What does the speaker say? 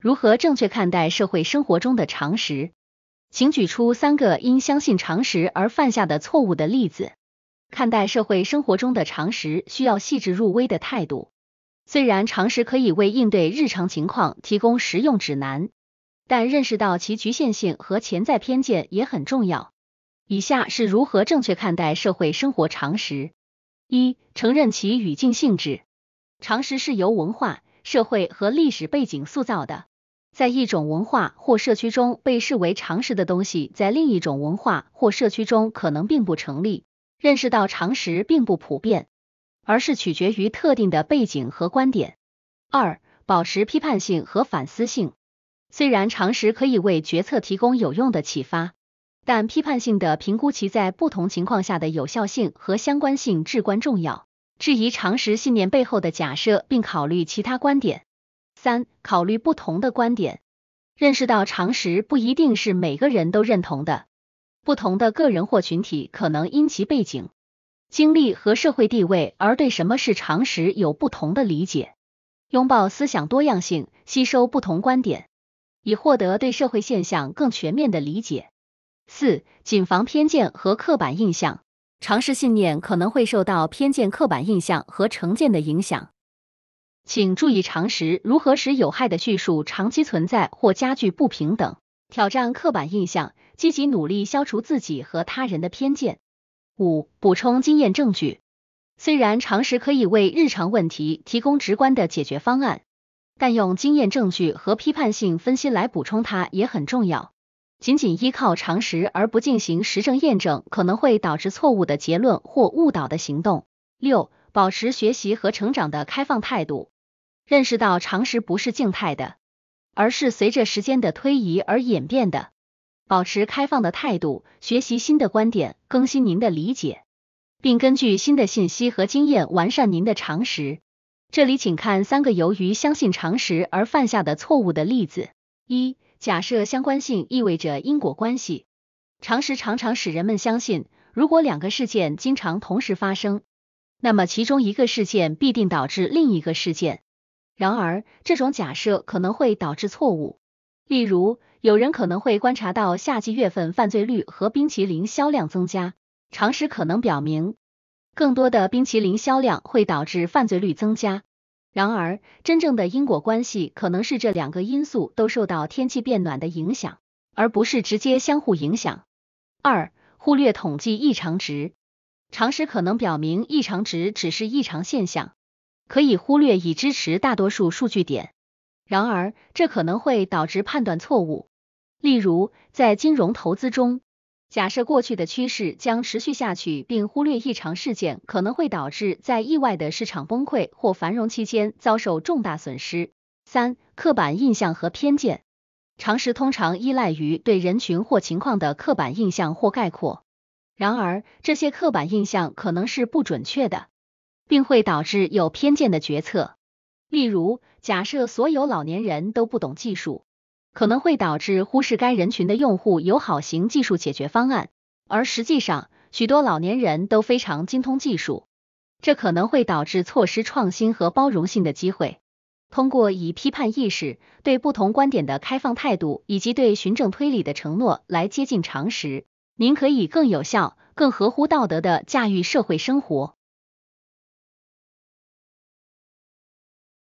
如何正确看待社会生活中的常识？请举出三个因相信常识而犯下的错误的例子。看待社会生活中的常识需要细致入微的态度。虽然常识可以为应对日常情况提供实用指南，但认识到其局限性和潜在偏见也很重要。以下是如何正确看待社会生活常识：一、承认其语境性质。常识是由文化、社会和历史背景塑造的。在一种文化或社区中被视为常识的东西，在另一种文化或社区中可能并不成立。认识到常识并不普遍，而是取决于特定的背景和观点。二、保持批判性和反思性。虽然常识可以为决策提供有用的启发，但批判性的评估其在不同情况下的有效性和相关性至关重要。质疑常识信念背后的假设，并考虑其他观点。三、考虑不同的观点，认识到常识不一定是每个人都认同的。不同的个人或群体可能因其背景、经历和社会地位而对什么是常识有不同的理解。拥抱思想多样性，吸收不同观点，以获得对社会现象更全面的理解。四、谨防偏见和刻板印象，常识信念可能会受到偏见、刻板印象和成见的影响。请注意常识如何使有害的叙述长期存在或加剧不平等，挑战刻板印象，积极努力消除自己和他人的偏见。五、补充经验证据，虽然常识可以为日常问题提供直观的解决方案，但用经验证据和批判性分析来补充它也很重要。仅仅依靠常识而不进行实证验证，可能会导致错误的结论或误导的行动。六、保持学习和成长的开放态度。认识到常识不是静态的，而是随着时间的推移而演变的。保持开放的态度，学习新的观点，更新您的理解，并根据新的信息和经验完善您的常识。这里，请看三个由于相信常识而犯下的错误的例子：一、假设相关性意味着因果关系。常识常常使人们相信，如果两个事件经常同时发生，那么其中一个事件必定导致另一个事件。然而，这种假设可能会导致错误。例如，有人可能会观察到夏季月份犯罪率和冰淇淋销量增加，常识可能表明更多的冰淇淋销量会导致犯罪率增加。然而，真正的因果关系可能是这两个因素都受到天气变暖的影响，而不是直接相互影响。二、忽略统计异常值，常识可能表明异常值只是异常现象。可以忽略以支持大多数数据点，然而这可能会导致判断错误。例如，在金融投资中，假设过去的趋势将持续下去，并忽略异常事件，可能会导致在意外的市场崩溃或繁荣期间遭受重大损失。三、刻板印象和偏见，常识通常依赖于对人群或情况的刻板印象或概括，然而这些刻板印象可能是不准确的。并会导致有偏见的决策。例如，假设所有老年人都不懂技术，可能会导致忽视该人群的用户友好型技术解决方案。而实际上，许多老年人都非常精通技术，这可能会导致错失创新和包容性的机会。通过以批判意识、对不同观点的开放态度以及对循证推理的承诺来接近常识，您可以更有效、更合乎道德的驾驭社会生活。